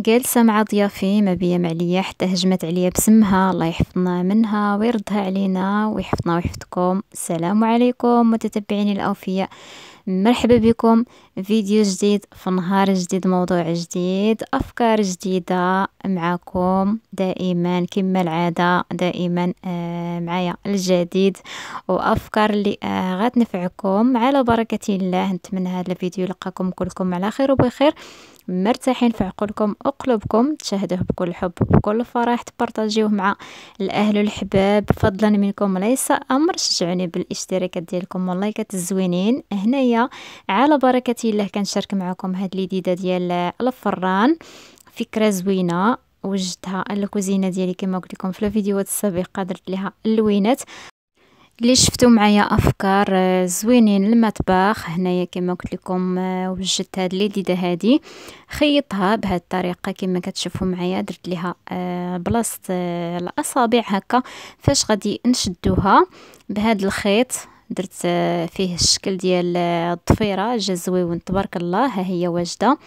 جالسة مع ضيافي ما بيا معليا حتى هجمت عليا بسمها الله يحفظنا منها ويردها علينا ويحفظنا ويحفظكم السلام عليكم متتبعيني الأوفياء مرحبا بكم فيديو جديد في نهار جديد موضوع جديد افكار جديده معكم دائما كما العاده دائما آه، معايا الجديد وافكار اللي آه غتنفعكم على بركه الله نتمنى هذا الفيديو يلقاكم كلكم على خير وبخير مرتاحين في عقولكم وقلوبكم تشاهدوه بكل حب بكل فرح تبارطاجيوه مع الاهل والحباب فضلا منكم ليس امر شجعوني بالاشتراكات ديالكم واللايكات الزوينين هنايا على بركه الله كنشارك معكم هاد الجديده ديال الفران فكره زوينه وجدتها الكوزينه ديالي كما قلت لكم في الفيديوهات السابقه درت لها اللوينات اللي شفتوا معايا افكار زوينين للمطبخ هنايا كما قلت لكم آه، وجدت هاد الجديده هادي خيطها بهاد الطريقه كما كتشوفوا معايا درت لها آه، بلاصه آه، الاصابع هكا فاش غادي نشدوها بهاد الخيط درت آه، فيه الشكل ديال آه، الضفيرة جا زويون تبارك الله ها هي واجدة.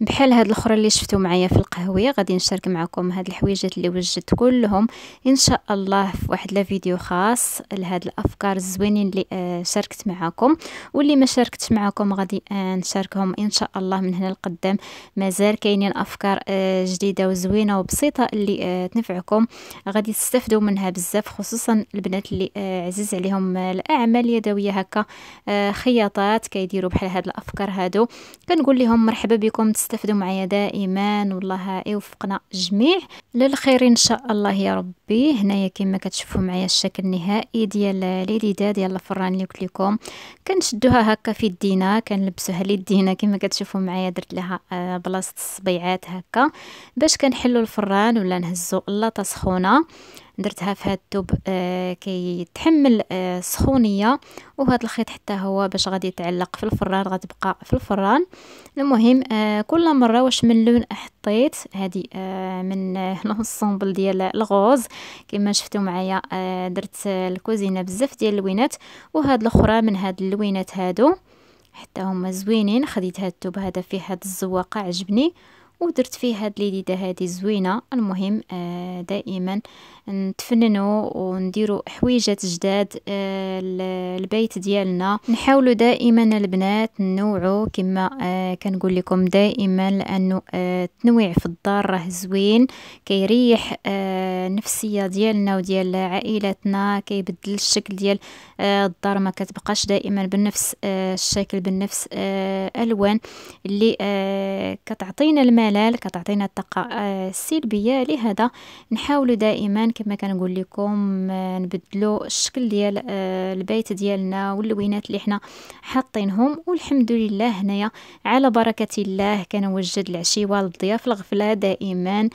بحال هاد الاخرى اللي شفتو معايا في القهويه غادي نشارك معكم هاد الحويجات اللي وجدت كلهم ان شاء الله في واحد لا فيديو خاص لهاد الافكار الزوينين اللي آه شاركت معاكم واللي ما شاركتش معاكم غادي آه نشاركهم ان شاء الله من هنا لقدام مازال كاينين افكار آه جديده وزوينه وبسيطه اللي آه، تنفعكم غادي تستفدوا منها بزاف خصوصا البنات اللي آه، عزيز عليهم آه، الاعمال اليدويه هكا خياطات كيديروا بحال هاد الافكار هادو كنقول لهم مرحبا بكم تستفدوا معايا دائما والله يوفقنا جميع للخير ان شاء الله يا ربي هنايا كما كتشوفوا معايا الشكل النهائي ديال ليديدا ديال الفران اللي قلت لكم كنشدوها هكا في يدينا كنلبسوها ليدينا كما كتشوفوا معايا درت لها آه، بلاصه الصبيعات هكا باش كنحلوا الفران ولا نهزوا لاطه سخونه درتها في هاد الثوب آه كيتحمل آه سخونيه وهاد الخيط حتى هو باش غادي يتعلق في الفران غتبقى في الفران المهم آه كل مره واش من لون حطيت هادي آه من لونسومبل ديال الغوز كما شفتوا معايا آه درت الكوزينه بزاف ديال اللوينات وهاد الاخرى من هاد اللوينات هادو حتى هما زوينين خديت هاد التوب هذا فيه هاد الزواقه عجبني ودرت فيه هاد ديده هادي زوينه المهم آه، دائما نتفننوا ونديروا حويجات جداد آه البيت ديالنا نحاولوا دائما البنات نوعوا كما آه، كنقول لكم دائما لانه آه، التنويع في الدار راه زوين كيريح النفسيه ديالنا وديال عائلتنا كيبدل الشكل ديال الدار ما كتبقاش دائما بنفس الشكل بنفس الالوان اللي كتعطينا المال الملل كتعطينا الطاقة آه، السلبية لهذا نحاول دائما كما كنقول لكم آه، نبدلو الشكل ديال آه، البيت ديالنا واللوينات اللي حنا حاطينهم والحمد لله هنايا على بركة الله كنوجد العشيوة للضياف الغفلة دائما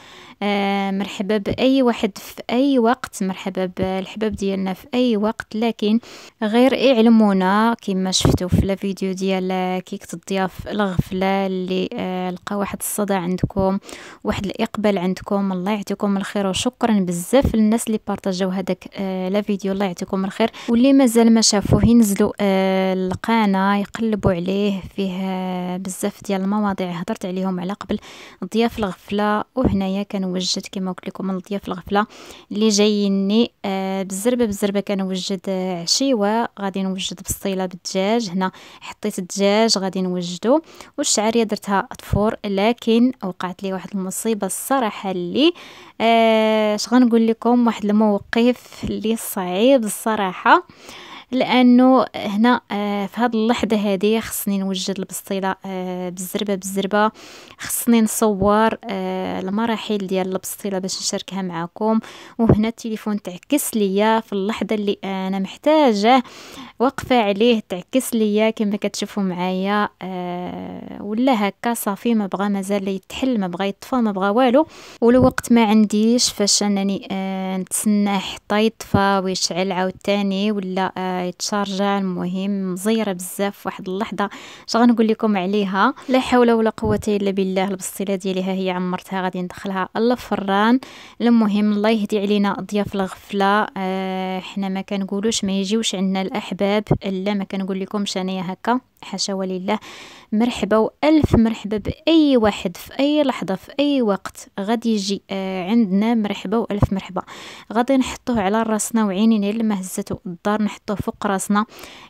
مرحبا بأي واحد في أي وقت مرحبا بالحباب ديالنا في أي وقت لكن غير اعلمونا كما شفتوا في الفيديو ديال كيكة الضياف الغفلة اللي لقى واحد الصدى عندكم واحد الاقبال عندكم الله يعطيكم الخير وشكرا بزاف للناس اللي بارطاجاو هذاك آه، لا فيديو الله يعطيكم الخير واللي مازال ما شافوه ينزلوا آه، القناه يقلبوا عليه فيه آه، بزاف ديال المواضيع هضرت عليهم على قبل ضياف الغفله وهنايا كنوجد كما قلت لكم ضياف الغفله اللي جايني آه بالزربه بالزربه كنوجد عشيوه غادي نوجد بصيله بالدجاج هنا حطيت الدجاج غادي نوجدو والشعريه درتها طفور لكن وقعت لي واحد المصيبه الصراحه اللي آه، اش آه غنقول لكم واحد الموقف اللي صعيب الصراحه آه لانه هنا آه، في هاد اللحظه هذه خصني نوجد البسطيله آه، بالزربه بالزربه خصني نصور آه، المراحل ديال البسطيله باش نشاركها معكم وهنا التليفون تعكس ليا في اللحظه اللي انا محتاجه وقفه عليه تعكس ليا كما كتشوفوا معايا ولا هكا صافي ما بغى مازال يتحل ما بغى يطفى ما بغى والو والوقت ما عنديش فاش انني نتسناه حتى يطفى ويشعل عاوتاني ولا يتشارجا المهم مزيرة بزاف واحد اللحظة اش غنقول لكم عليها لا حول ولا قوة الا بالله البسطيلة ديالها هي عمرتها غادي ندخلها الفران المهم الله يهدي علينا ضياف الغفلة اه حنا ما كنقولوش ما يجيوش عندنا الاحباب لا ما كنقول لكمش انايا هكا حاشا ولله مرحبا والف مرحبا باي واحد في اي لحظه في اي وقت غادي يجي آه عندنا مرحبا والف مرحبا غادي نحطوه على راسنا وعينينا ما هزته الدار نحطوه فوق راسنا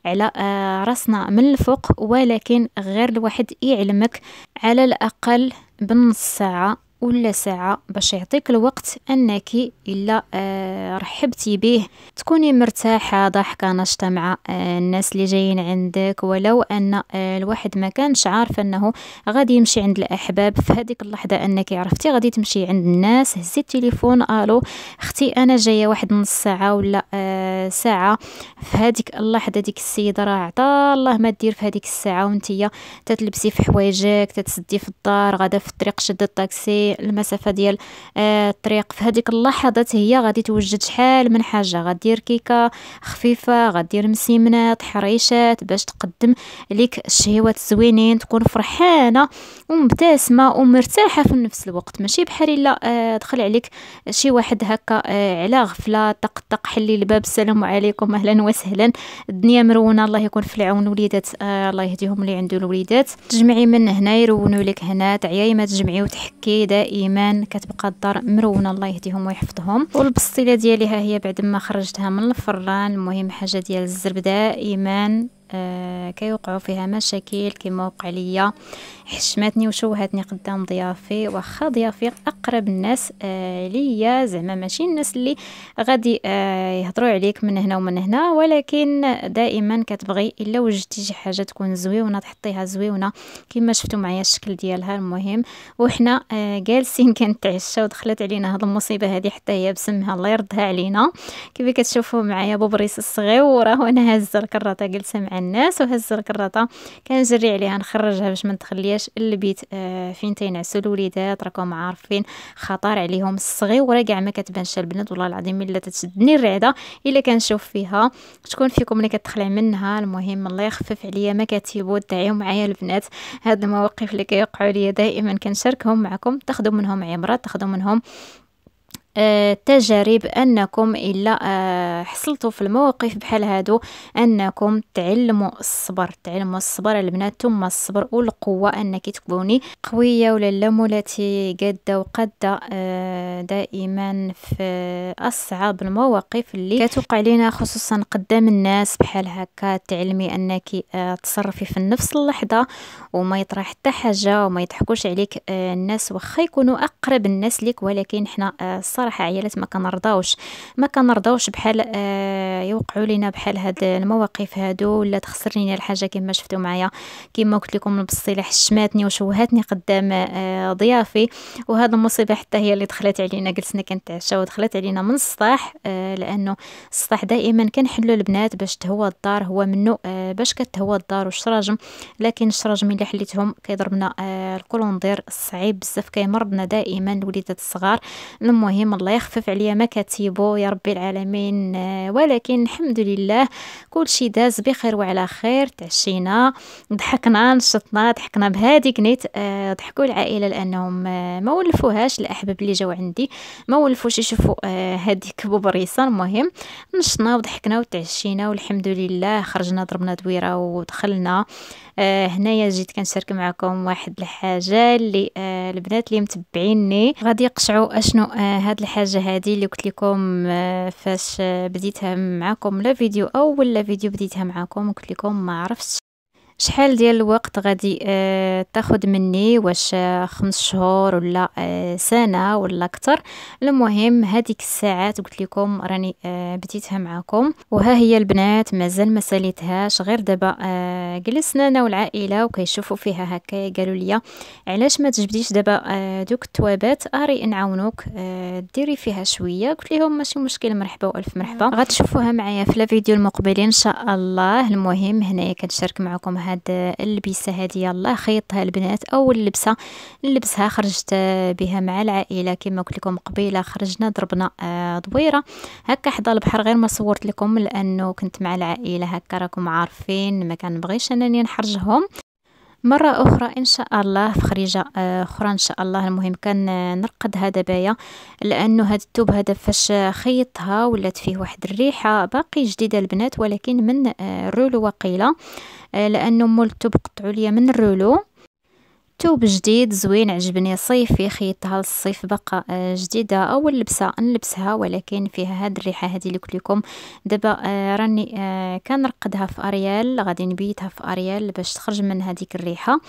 على آه راسنا من الفوق ولكن غير الواحد يعلمك على الاقل بنص ساعه ولا ساعة باش يعطيك الوقت أنك إلا آه، رحبتي به تكوني مرتاحة ضحكة نشطة مع آه، الناس اللي جايين عندك ولو أن آه، الواحد ما كانش عارف أنه غادي يمشي عند الأحباب في هذيك اللحظة أنك عرفتي غادي تمشي عند الناس هزي التليفون ألو أختي أنا جاية واحد نص ساعة ولا ساعة في هذيك اللحظة ديك السيدة راه عطا الله ما دير في هذيك الساعة وانتيا تتلبسي في حوايجك تتسدي في الدار غادا في الطريق شد الطاكسي المسافه ديال آه، الطريق في هذيك اللحظات هي غادي توجد شحال من حاجه غدير كيكه خفيفه غدير مسيمنات حريشات باش تقدم لك الشهيوات الزوينين تكون فرحانه ومبتسمه ومرتاحه في نفس الوقت ماشي بحال الا آه، دخل عليك شي واحد هكا آه، على غفله طق طق حلي الباب السلام عليكم اهلا وسهلا الدنيا مرونه الله يكون في العون وليدات الله يهديهم اللي عنده الوليدات تجمعي من هنا يرونوا لك هنا تعياي ما تجمعي وتحكي داير ايمان كتبقى الدار مرونه الله يهديهم ويحفظهم والبسطيله ديالي ها هي بعد ما خرجتها من الفران المهم حاجه ديال الزبده ايمان آه، كيوقعوا فيها مشاكل كما وقع ليا حشمتني وشوهتني قدام ضيافي واخا ضيافي اقرب الناس آه، ليا زعما ماشي الناس اللي غادي آه، يهضروا عليك من هنا ومن هنا ولكن دائما كتبغي الا وجدتي شي حاجه تكون زويونه تحطيها زويونه كما شفتوا معايا الشكل ديالها المهم وحنا جالسين كنتعشاو ودخلت علينا هاد المصيبه هذه حتى هي بسمها الله يردها علينا كيف كتشوفوا معايا بوبريس الصغير وراه انا هازه الكراطه جالسه معنا الناس وهز الكراطه كنجري عليها نخرجها باش ما تخليهاش البيت آه فين تينعسوا الوليدات راكم عارفين خطر عليهم الصغيره كاع ما كتبانش البنات والله العظيم الا تتشدني الرعده الا كنشوف فيها شكون فيكم اللي كتخلع منها المهم الله يخفف عليا ما كتيبوا دعيو معايا البنات هاد المواقف اللي كيوقعوا لي دائما كنشاركهم معكم تاخذوا منهم عبره تاخذوا منهم آه، تجارب أنكم إلا آه، حصلتوا في المواقف بحال هادو أنكم تعلموا الصبر تعلموا الصبر البنات ثم الصبر والقوة أنك تكوني قوية ولا مولاتي قادة وقادة آه، دائما في أصعب المواقف اللي كتوقع لينا خصوصا قدام الناس بحال هكا تعلمي أنك تصرفي في نفس اللحظة وما يطرح حتى حاجة وما يضحكوش عليك الناس واخا يكونوا أقرب الناس ليك ولكن حنا بصراحه عيالات ما كنرضاوش ما كنرضاوش بحال آه يوقعوا لينا بحال هاد المواقف هادو ولا تخسر لينا الحاجه كما شفتوا معايا كما قلت لكم البصيله حشماتني وشوهتني قدام آه ضيافي وهذا المصيبه حتى هي اللي دخلت علينا جلسنا كنتعشاو ودخلت علينا من الصطاح آه لانه الصطاح دائما كنحلو البنات باش تهوى الدار هو منه آه باش كتهوى الدار والشراجم لكن الشراجم اللي حليتهم كيضربنا آه الكولوندير الصعيب بزاف كيمرضنا دائما الوليدات الصغار المهم اليوم الله يخفف عليا مكاتبه يا رب العالمين آه، ولكن الحمد لله كل شيء داز بخير وعلى خير تعشينا ضحكنا نشطنا ضحكنا بهاديك نيت آه، ضحكوا العائله لانهم آه، ما ولفوهاش الاحباب اللي جاو عندي ما ولفوش يشوفوا هذيك بوبريصه المهم نشطنا وضحكنا وتعشينا والحمد لله خرجنا ضربنا دويره ودخلنا هنايا جيت كنشارك معكم واحد الحاجه اللي البنات اللي متبعيني غادي يقشعوا اشنو هاد الحاجه هذه اللي قلت لكم آه، فاش آه، بديتها معكم لا فيديو اول لا فيديو بديتها معكم قلت لكم ما عرفتش شحال ديال الوقت غادي آه تاخد مني واش آه، خمس شهور ولا آه سنه ولا اكثر المهم هذيك الساعات قلت لكم راني آه بديتها معكم وها هي البنات مازال ما ساليتهاش غير دابا آه جلسنا انا والعائله وكيشوفوا فيها هكا قالوا لي علاش ما تجبديش دابا آه دوك التوابات اري نعاونوك آه ديري فيها شويه قلت لهم ماشي مشكل مرحبا والف مرحبا غتشوفوها معايا في الفيديو المقبلين ان شاء الله المهم هنايا كنشارك معكم ها هاد اللبسه هادي يلا خيطها البنات اول لبسه نلبسها خرجت بها مع العائله كما قلت لكم قبيله خرجنا ضربنا آه، دويره هكا حدا البحر غير ما صورت لكم لانه كنت مع العائله هكا راكم عارفين ما بغيش انني نحرجهم مرة أخرى إن شاء الله في خريجة آه، أخرى إن شاء الله المهم كان آه، نرقد هذا بايا لأنه هذا التوب هذا فاش آه، خيطها ولات فيه واحد الريحة باقي جديدة البنات ولكن من الرولو وقيلة لأنه مول التوب قطعوا ليا من الرولو ثوب جديد زوين عجبني صيفي خيطها للصيف بقى آه، جديده اول لبسه نلبسها ولكن فيها هاد الريحه هذه اللي قلت لكم دابا آه، راني آه، كنرقدها في اريال غادي نبيتها في اريال باش تخرج من هذيك الريحه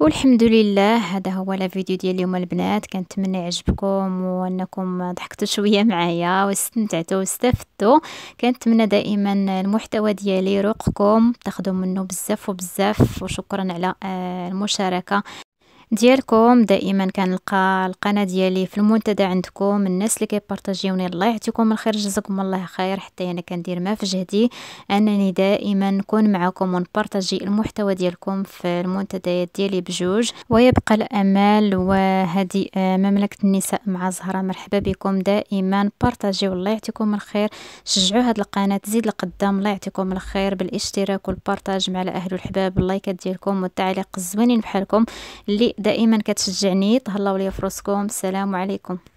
والحمد لله هذا هو لا فيديو ديال اليوم البنات كنتمنى يعجبكم وانكم ضحكتوا شويه معايا واستمتعتوا واستفدتوا كنتمنى دائما المحتوى ديالي يروقكم تاخذوا منه بزاف وبزاف وشكرا على آه، المشاركه ديالكم دائما كنلقى القناه ديالي في المنتدى عندكم الناس اللي كيبارطاجيوني الله يعطيكم الخير جزاكم الله خير حتى انا كندير ما في جهدي انني دائما نكون معكم ونبارطاجي المحتوى ديالكم في المنتديات ديالي بجوج ويبقى الامل وهذه آه، مملكه النساء مع زهره مرحبا بكم دائما بارطاجيو الله يعطيكم الخير شجعوا هذه القناه تزيد لقدام الله يعطيكم الخير بالاشتراك والبارطاج مع الاهل والحباب اللايكات ديالكم والتعليق الزوينين بحالكم اللي دائما كتشجعني تهلاو ليا فروسكم السلام عليكم